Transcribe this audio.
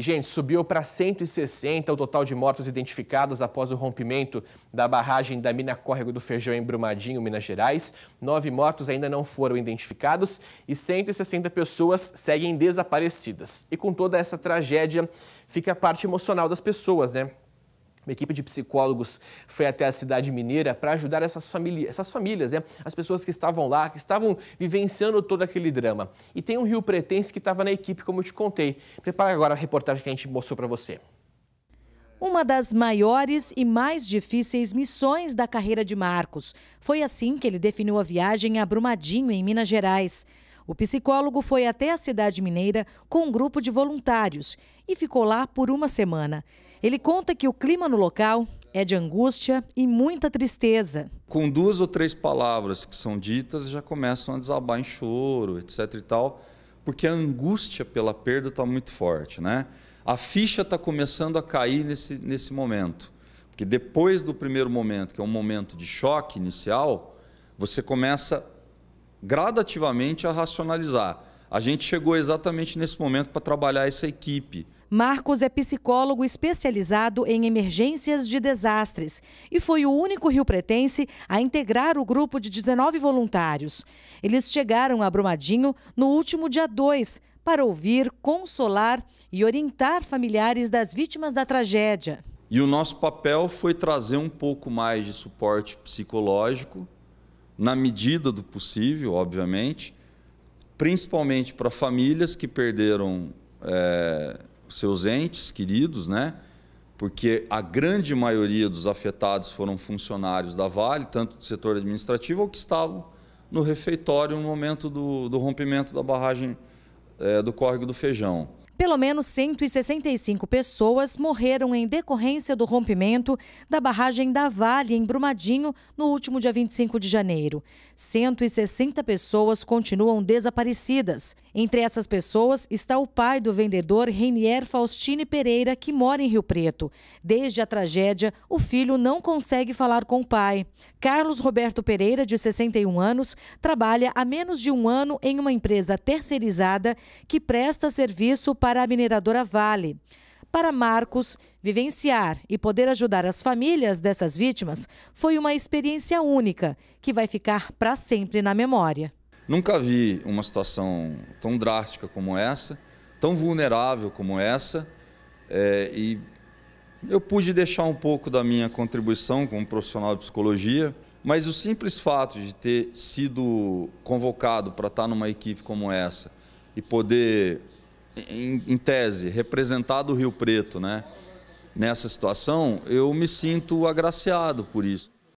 Gente, subiu para 160 o total de mortos identificados após o rompimento da barragem da mina Córrego do Feijão em Brumadinho, Minas Gerais. Nove mortos ainda não foram identificados e 160 pessoas seguem desaparecidas. E com toda essa tragédia, fica a parte emocional das pessoas, né? Uma equipe de psicólogos foi até a cidade mineira para ajudar essas, família, essas famílias, né? as pessoas que estavam lá, que estavam vivenciando todo aquele drama. E tem um Rio Pretense que estava na equipe, como eu te contei. Prepara agora a reportagem que a gente mostrou para você. Uma das maiores e mais difíceis missões da carreira de Marcos. Foi assim que ele definiu a viagem a Brumadinho, em Minas Gerais. O psicólogo foi até a cidade mineira com um grupo de voluntários e ficou lá por uma semana. Ele conta que o clima no local é de angústia e muita tristeza. Com duas ou três palavras que são ditas, já começam a desabar em choro, etc e tal, porque a angústia pela perda está muito forte, né? A ficha está começando a cair nesse, nesse momento, porque depois do primeiro momento, que é um momento de choque inicial, você começa gradativamente a racionalizar. A gente chegou exatamente nesse momento para trabalhar essa equipe. Marcos é psicólogo especializado em emergências de desastres e foi o único rio-pretense a integrar o grupo de 19 voluntários. Eles chegaram a Brumadinho no último dia 2 para ouvir, consolar e orientar familiares das vítimas da tragédia. E o nosso papel foi trazer um pouco mais de suporte psicológico na medida do possível, obviamente, principalmente para famílias que perderam é, seus entes queridos, né? porque a grande maioria dos afetados foram funcionários da Vale, tanto do setor administrativo ou que estavam no refeitório no momento do, do rompimento da barragem é, do córrego do Feijão. Pelo menos 165 pessoas morreram em decorrência do rompimento da barragem da Vale, em Brumadinho, no último dia 25 de janeiro. 160 pessoas continuam desaparecidas. Entre essas pessoas está o pai do vendedor Renier Faustine Pereira, que mora em Rio Preto. Desde a tragédia, o filho não consegue falar com o pai. Carlos Roberto Pereira, de 61 anos, trabalha há menos de um ano em uma empresa terceirizada que presta serviço para para a mineradora Vale. Para Marcos, vivenciar e poder ajudar as famílias dessas vítimas foi uma experiência única que vai ficar para sempre na memória. Nunca vi uma situação tão drástica como essa, tão vulnerável como essa, é, e eu pude deixar um pouco da minha contribuição como profissional de psicologia, mas o simples fato de ter sido convocado para estar numa equipe como essa e poder em, em tese, representado o Rio Preto né, nessa situação, eu me sinto agraciado por isso.